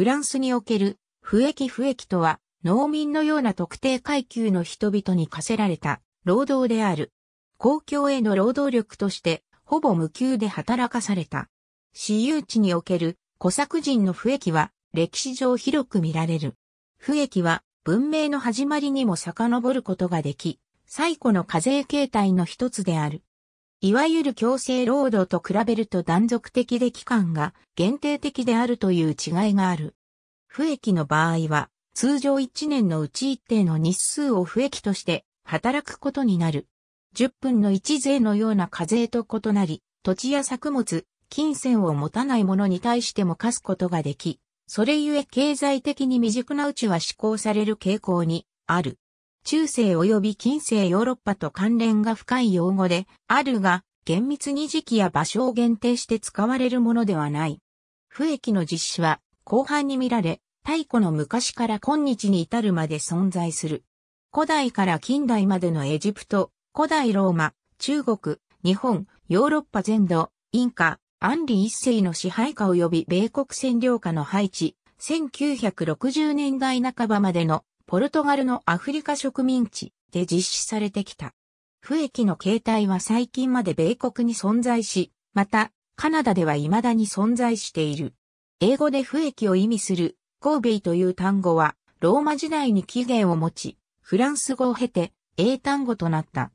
フランスにおける、不役不役とは、農民のような特定階級の人々に課せられた労働である。公共への労働力として、ほぼ無給で働かされた。私有地における古作人の不役は歴史上広く見られる。不役は文明の始まりにも遡ることができ、最古の課税形態の一つである。いわゆる強制労働と比べると断続的で期間が限定的であるという違いがある。不益の場合は、通常1年のうち一定の日数を不益として働くことになる。10分の1税のような課税と異なり、土地や作物、金銭を持たない者に対しても課すことができ、それゆえ経済的に未熟なうちは施行される傾向にある。中世及び近世ヨーロッパと関連が深い用語であるが、厳密に時期や場所を限定して使われるものではない。不易の実施は後半に見られ、太古の昔から今日に至るまで存在する。古代から近代までのエジプト、古代ローマ、中国、日本、ヨーロッパ全土、インカ、アンリ一世の支配下及び米国占領下の配置、1960年代半ばまでのポルトガルのアフリカ植民地で実施されてきた。不益の形態は最近まで米国に存在し、また、カナダでは未だに存在している。英語で不益を意味する、コーベイという単語は、ローマ時代に起源を持ち、フランス語を経て、英単語となった。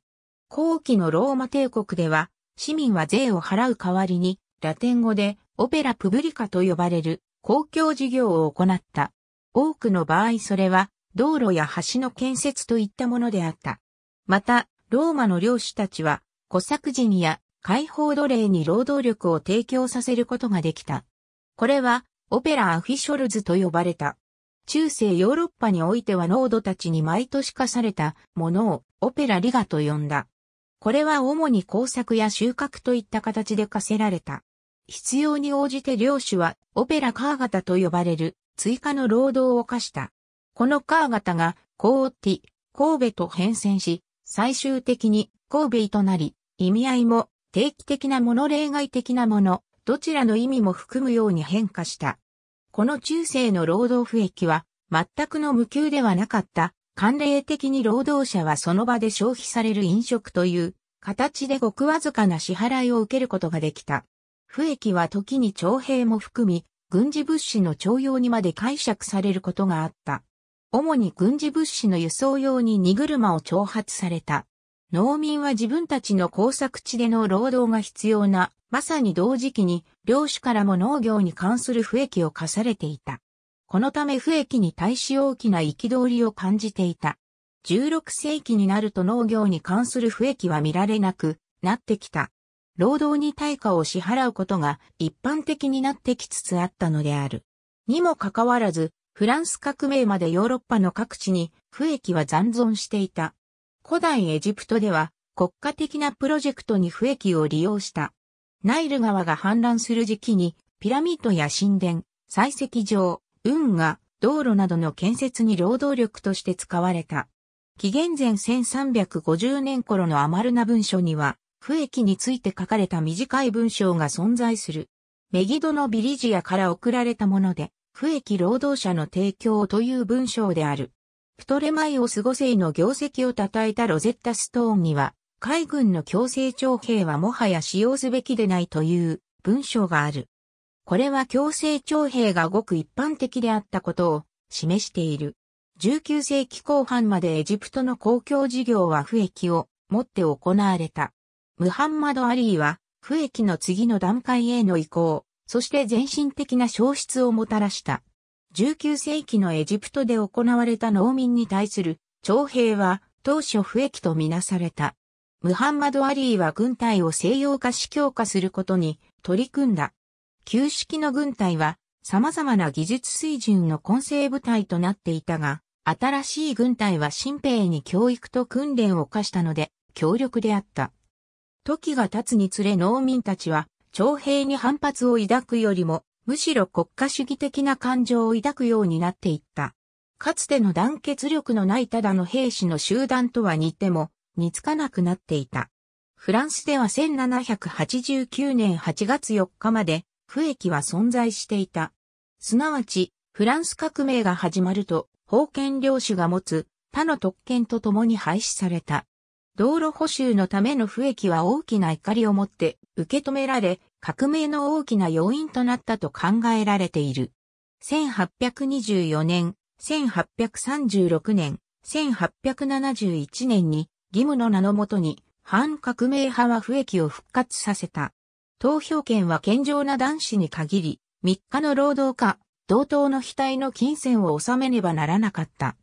後期のローマ帝国では、市民は税を払う代わりに、ラテン語でオペラプブリカと呼ばれる公共事業を行った。多くの場合それは道路や橋の建設といったものであった。また、ローマの領主たちは、古作人や解放奴隷に労働力を提供させることができた。これは、オペラ・アフィショルズと呼ばれた。中世ヨーロッパにおいては農奴たちに毎年課されたものをオペラ・リガと呼んだ。これは主に工作や収穫といった形で課せられた。必要に応じて領主はオペラ・カーガタと呼ばれる追加の労働を課した。このカー型が、コーティ、神戸と変遷し、最終的に神戸となり、意味合いも定期的なもの例外的なもの、どちらの意味も含むように変化した。この中世の労働不益は、全くの無給ではなかった。慣例的に労働者はその場で消費される飲食という形でごくわずかな支払いを受けることができた。不益は時に徴兵も含み、軍事物資の徴用にまで解釈されることがあった。主に軍事物資の輸送用に荷車を挑発された。農民は自分たちの工作地での労働が必要な、まさに同時期に、領主からも農業に関する不益を課されていた。このため不益に対し大きな憤りを感じていた。16世紀になると農業に関する不益は見られなくなってきた。労働に対価を支払うことが一般的になってきつつあったのである。にもかかわらず、フランス革命までヨーロッパの各地に不益は残存していた。古代エジプトでは国家的なプロジェクトに不益を利用した。ナイル川が氾濫する時期にピラミッドや神殿、採石場、運河、道路などの建設に労働力として使われた。紀元前1350年頃のアマルナ文書には、不益について書かれた短い文章が存在する。メギドのビリジアから送られたもので、区域労働者の提供という文章である。プトレマイオス五世の業績を称えたロゼッタストーンには、海軍の強制徴兵はもはや使用すべきでないという文章がある。これは強制徴兵がごく一般的であったことを示している。19世紀後半までエジプトの公共事業は不益をもって行われた。ムハンマド・アリーは不益の次の段階への移行そして全身的な消失をもたらした。19世紀のエジプトで行われた農民に対する徴兵は当初不益とみなされた。ムハンマド・アリーは軍隊を西洋化し強化することに取り組んだ。旧式の軍隊は様々な技術水準の混成部隊となっていたが、新しい軍隊は新兵に教育と訓練を課したので、強力であった。時が経つにつれ農民たちは徴兵に反発を抱くよりも、むしろ国家主義的な感情を抱くようになっていった。かつての団結力のないただの兵士の集団とは似ても、似つかなくなっていた。フランスでは1789年8月4日まで、不役は存在していた。すなわち、フランス革命が始まると、封建領主が持つ他の特権と共に廃止された。道路補修のための不役は大きな怒りを持って受け止められ、革命の大きな要因となったと考えられている。1824年、1836年、1871年に義務の名のもとに反革命派は不益を復活させた。投票権は健常な男子に限り、3日の労働か、同等の額の金銭を納めねばならなかった。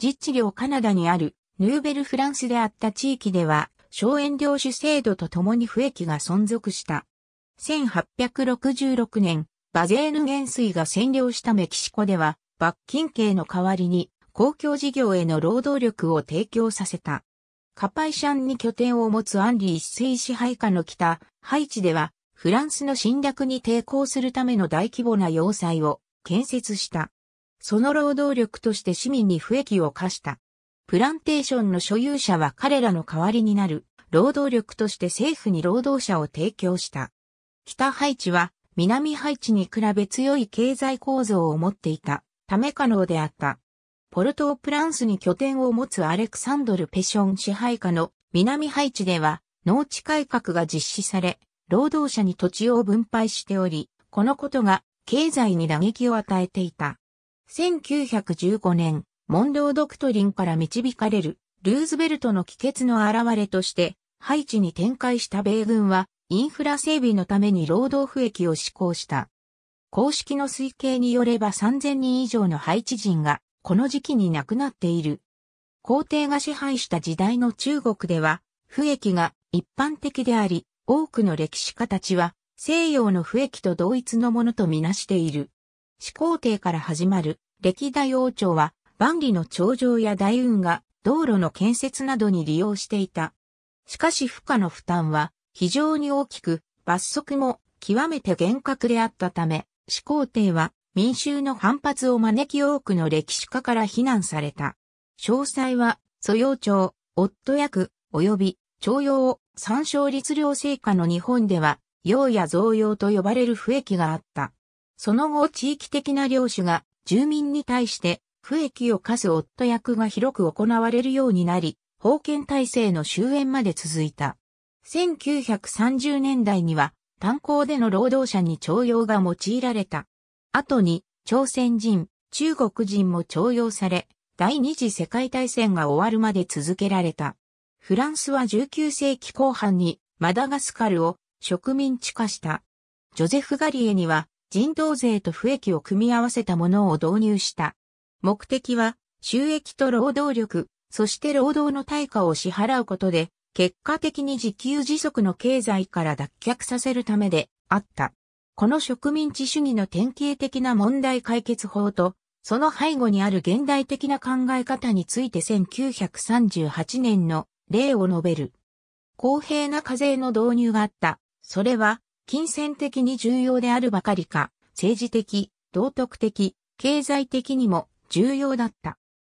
実地領カナダにあるヌーベルフランスであった地域では、省園領主制度と共に不益が存続した。1866年、バゼーヌ元帥が占領したメキシコでは、罰金刑の代わりに公共事業への労働力を提供させた。カパイシャンに拠点を持つアンリ一世支配下の北、ハイチでは、フランスの侵略に抵抗するための大規模な要塞を建設した。その労働力として市民に不益を課した。プランテーションの所有者は彼らの代わりになる、労働力として政府に労働者を提供した。北ハイチは南ハイチに比べ強い経済構造を持っていたため可能であった。ポルトープランスに拠点を持つアレクサンドル・ペション支配下の南ハイチでは農地改革が実施され、労働者に土地を分配しており、このことが経済に打撃を与えていた。1915年、モンロードクトリンから導かれるルーズベルトの帰結の現れとして、ハイチに展開した米軍はインフラ整備のために労働不益を施行した。公式の推計によれば3000人以上の配置人がこの時期に亡くなっている。皇帝が支配した時代の中国では、不益が一般的であり、多くの歴史家たちは西洋の不益と同一のものとみなしている。始皇帝から始まる歴代王朝は万里の長城や大運が道路の建設などに利用していた。しかし負荷の負担は非常に大きく、罰則も極めて厳格であったため、始皇帝は民衆の反発を招き多くの歴史家から非難された。詳細は、蘇陽朝、夫役、及び、徴用、参照律令成果の日本では、用や増用と呼ばれる不益があった。その後地域的な領主が住民に対して不益を課す夫役が広く行われるようになり、封建体制の終焉まで続いた。1930年代には炭鉱での労働者に徴用が用いられた。後に朝鮮人、中国人も徴用され、第二次世界大戦が終わるまで続けられた。フランスは19世紀後半にマダガスカルを植民地化した。ジョゼフ・ガリエには人道税と不益を組み合わせたものを導入した。目的は収益と労働力、そして労働の対価を支払うことで結果的に自給自足の経済から脱却させるためであった。この植民地主義の典型的な問題解決法と、その背後にある現代的な考え方について1938年の例を述べる。公平な課税の導入があった。それは、金銭的に重要であるばかりか、政治的、道徳的、経済的にも重要だった。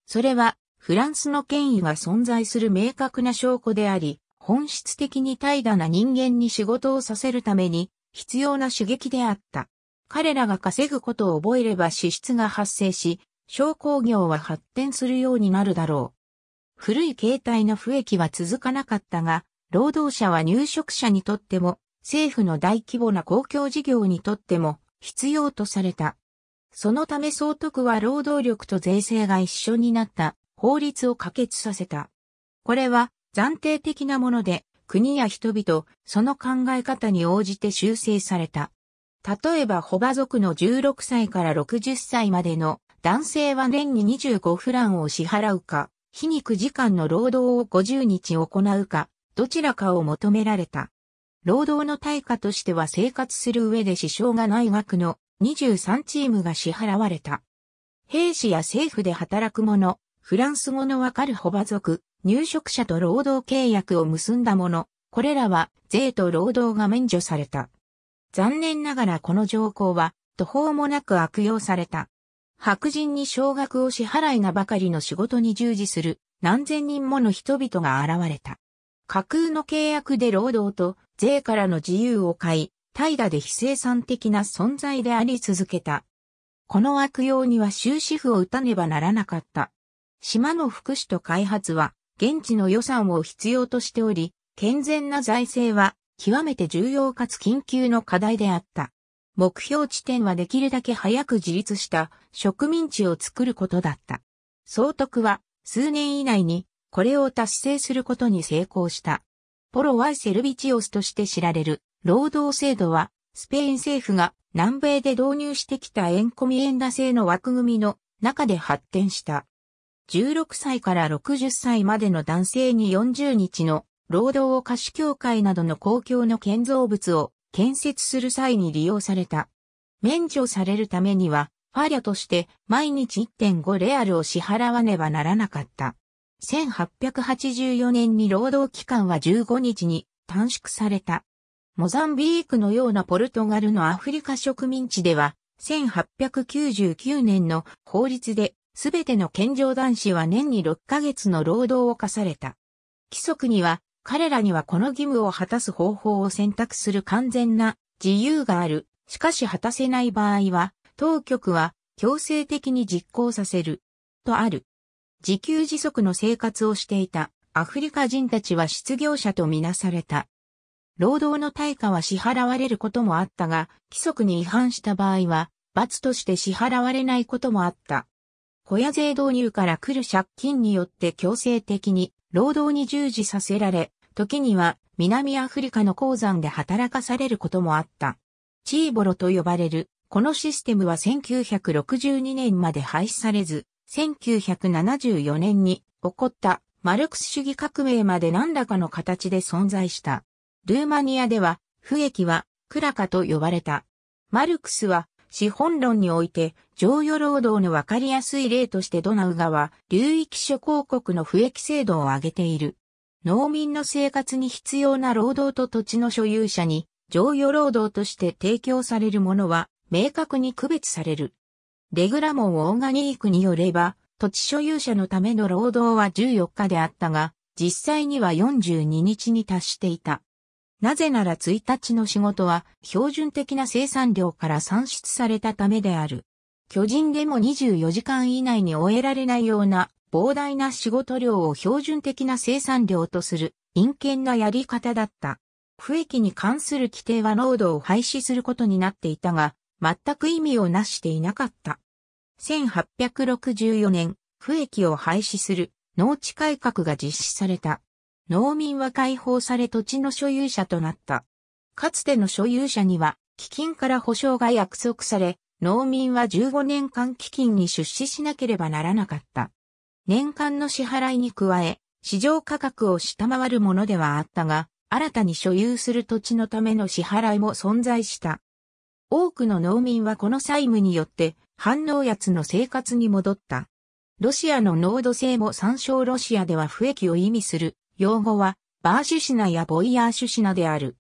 それは、フランスの権威が存在する明確な証拠であり、本質的に怠惰な人間に仕事をさせるために必要な刺激であった。彼らが稼ぐことを覚えれば支出が発生し、商工業は発展するようになるだろう。古い形態の不益は続かなかったが、労働者は入植者にとっても、政府の大規模な公共事業にとっても必要とされた。そのため総督は労働力と税制が一緒になった法律を可決させた。これは暫定的なもので、国や人々、その考え方に応じて修正された。例えば、ホバ族の16歳から60歳までの男性は年に25フランを支払うか、皮肉時間の労働を50日行うか、どちらかを求められた。労働の対価としては生活する上で支障がない額の23チームが支払われた。兵士や政府で働く者、フランス語のわかるホバ族、入植者と労働契約を結んだもの、これらは税と労働が免除された。残念ながらこの条項は途方もなく悪用された。白人に少額を支払いなばかりの仕事に従事する何千人もの人々が現れた。架空の契約で労働と税からの自由を買い、怠惰で非生産的な存在であり続けた。この悪用には終止符を打たねばならなかった。島の福祉と開発は、現地の予算を必要としており、健全な財政は、極めて重要かつ緊急の課題であった。目標地点はできるだけ早く自立した植民地を作ることだった。総督は数年以内にこれを達成することに成功した。ポロワイセルビチオスとして知られる労働制度はスペイン政府が南米で導入してきたエンコミエンダ制の枠組みの中で発展した。16歳から60歳までの男性に40日の労働を貸し協会などの公共の建造物を建設する際に利用された。免除されるためには、ファリャとして毎日1.5レアルを支払わねばならなかった。1884年に労働期間は15日に短縮された。モザンビークのようなポルトガルのアフリカ植民地では、1899年の法律ですべての健常男子は年に6ヶ月の労働を課された。規則には、彼らにはこの義務を果たす方法を選択する完全な自由がある。しかし果たせない場合は、当局は強制的に実行させる。とある。自給自足の生活をしていたアフリカ人たちは失業者とみなされた。労働の対価は支払われることもあったが、規則に違反した場合は、罰として支払われないこともあった。小屋税導入から来る借金によって強制的に労働に従事させられ、時には南アフリカの鉱山で働かされることもあった。チーボロと呼ばれる、このシステムは1962年まで廃止されず、1974年に起こったマルクス主義革命まで何らかの形で存在した。ルーマニアでは、不益はクラカと呼ばれた。マルクスは資本論において、常与労働のわかりやすい例としてドナウ川、流域諸公国の不益制度を挙げている。農民の生活に必要な労働と土地の所有者に、常与労働として提供されるものは、明確に区別される。レグラモン・オーガニークによれば、土地所有者のための労働は14日であったが、実際には42日に達していた。なぜなら1日の仕事は標準的な生産量から算出されたためである。巨人でも24時間以内に終えられないような膨大な仕事量を標準的な生産量とする陰険なやり方だった。不益に関する規定は濃度を廃止することになっていたが、全く意味をなしていなかった。1864年、区域を廃止する農地改革が実施された。農民は解放され土地の所有者となった。かつての所有者には、基金から保証が約束され、農民は15年間基金に出資しなければならなかった。年間の支払いに加え、市場価格を下回るものではあったが、新たに所有する土地のための支払いも存在した。多くの農民はこの債務によって反農奴の生活に戻った。ロシアの濃度性も参照ロシアでは不益を意味する用語は、バーシュシナやボイヤーシュシナである。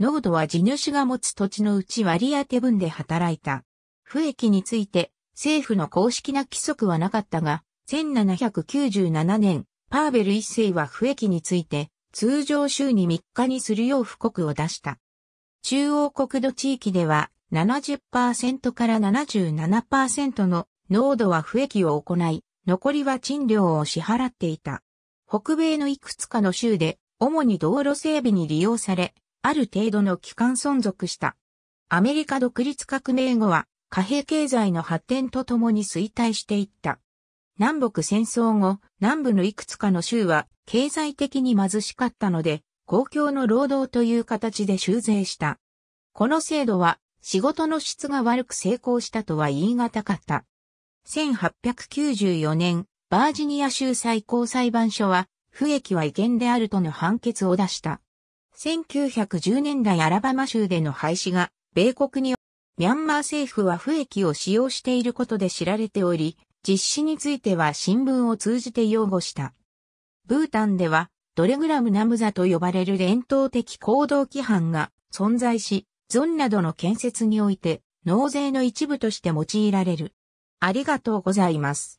農土は地主が持つ土地のうち割り当て分で働いた。不益について、政府の公式な規則はなかったが、1797年、パーベル一世は不益について、通常週に3日にするよう布告を出した。中央国土地域では70%から77%の濃度は不益を行い、残りは賃料を支払っていた。北米のいくつかの州で、主に道路整備に利用され、ある程度の期間存続した。アメリカ独立革命後は、貨幣経済の発展とともに衰退していった。南北戦争後、南部のいくつかの州は経済的に貧しかったので、公共の労働という形で修正した。この制度は仕事の質が悪く成功したとは言い難かった。1894年、バージニア州最高裁判所は、不益は違憲であるとの判決を出した。1910年代アラバマ州での廃止が、米国に、ミャンマー政府は不益を使用していることで知られており、実施については新聞を通じて擁護した。ブータンでは、ドレグラムナムザと呼ばれる伝統的行動規範が存在し、ゾンなどの建設において、納税の一部として用いられる。ありがとうございます。